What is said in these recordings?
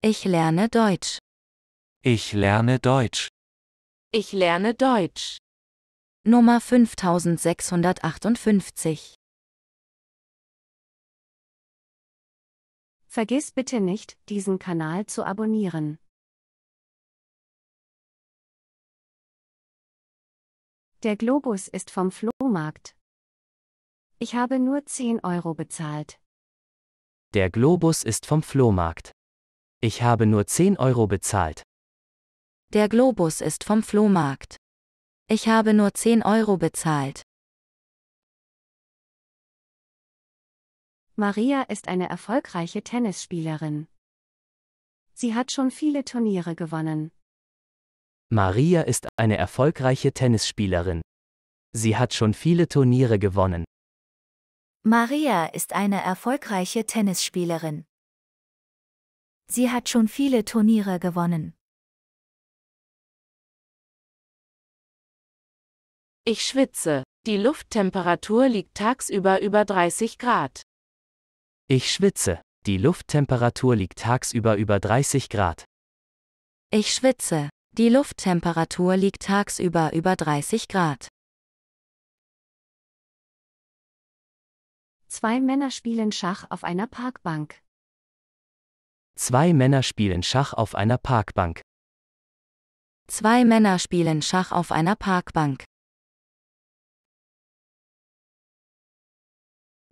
Ich lerne Deutsch. Ich lerne Deutsch. Ich lerne Deutsch. Nummer 5658. Vergiss bitte nicht, diesen Kanal zu abonnieren. Der Globus ist vom Flohmarkt. Ich habe nur 10 Euro bezahlt. Der Globus ist vom Flohmarkt. Ich habe nur 10 Euro bezahlt. Der Globus ist vom Flohmarkt. Ich habe nur 10 Euro bezahlt. Maria ist eine erfolgreiche Tennisspielerin. Sie hat schon viele Turniere gewonnen. Maria ist eine erfolgreiche Tennisspielerin. Sie hat schon viele Turniere gewonnen. Maria ist eine erfolgreiche Tennisspielerin. Sie hat schon viele Turniere gewonnen. Ich schwitze. Die Lufttemperatur liegt tagsüber über 30 Grad. Ich schwitze. Die Lufttemperatur liegt tagsüber über 30 Grad. Ich schwitze. Die Lufttemperatur liegt tagsüber über 30 Grad. Zwei Männer spielen Schach auf einer Parkbank. Zwei Männer spielen Schach auf einer Parkbank. Zwei Männer spielen Schach auf einer Parkbank.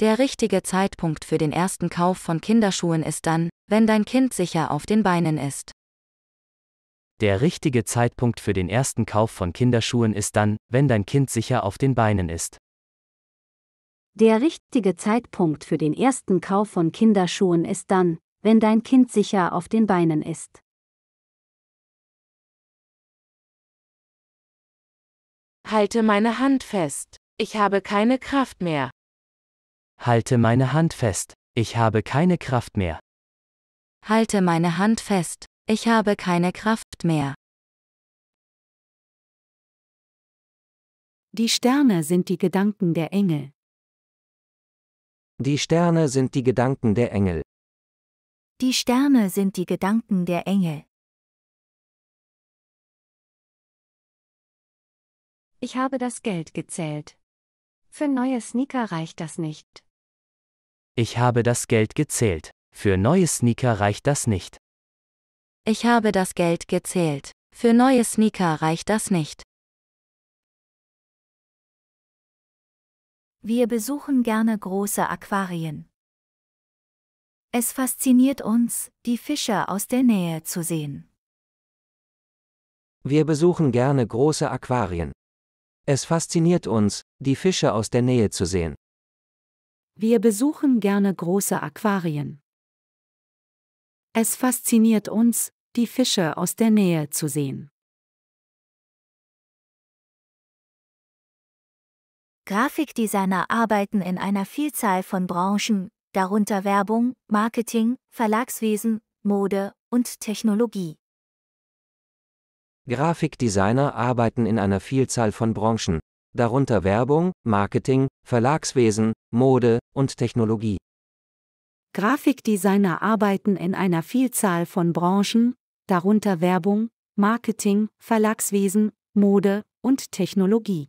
Der richtige Zeitpunkt für den ersten Kauf von Kinderschuhen ist dann, wenn dein Kind sicher auf den Beinen ist. Der richtige Zeitpunkt für den ersten Kauf von Kinderschuhen ist dann, wenn dein Kind sicher auf den Beinen ist. Der richtige Zeitpunkt für den ersten Kauf von Kinderschuhen ist dann, wenn dein Kind sicher auf den Beinen ist. Halte meine Hand fest. Ich habe keine Kraft mehr. Halte meine Hand fest. Ich habe keine Kraft mehr. Halte meine Hand fest. Ich habe keine Kraft mehr. Die Sterne sind die Gedanken der Engel. Die Sterne sind die Gedanken der Engel. Die Sterne sind die Gedanken der Engel. Ich habe das Geld gezählt. Für neue Sneaker reicht das nicht. Ich habe das Geld gezählt. Für neue Sneaker reicht das nicht. Ich habe das Geld gezählt. Für neue Sneaker reicht das nicht. Wir besuchen gerne große Aquarien. Es fasziniert uns, die Fischer aus der Nähe zu sehen. Wir besuchen gerne große Aquarien. Es fasziniert uns, die Fische aus der Nähe zu sehen. Wir besuchen gerne große Aquarien. Es fasziniert uns, die Fische aus der Nähe zu sehen. Grafikdesigner arbeiten in einer Vielzahl von Branchen, darunter Werbung, Marketing, Verlagswesen, Mode und Technologie. Grafikdesigner arbeiten in einer Vielzahl von Branchen, darunter Werbung, Marketing, Verlagswesen, Mode und Technologie. Grafikdesigner arbeiten in einer Vielzahl von Branchen, darunter Werbung, Marketing, Verlagswesen, Mode und Technologie.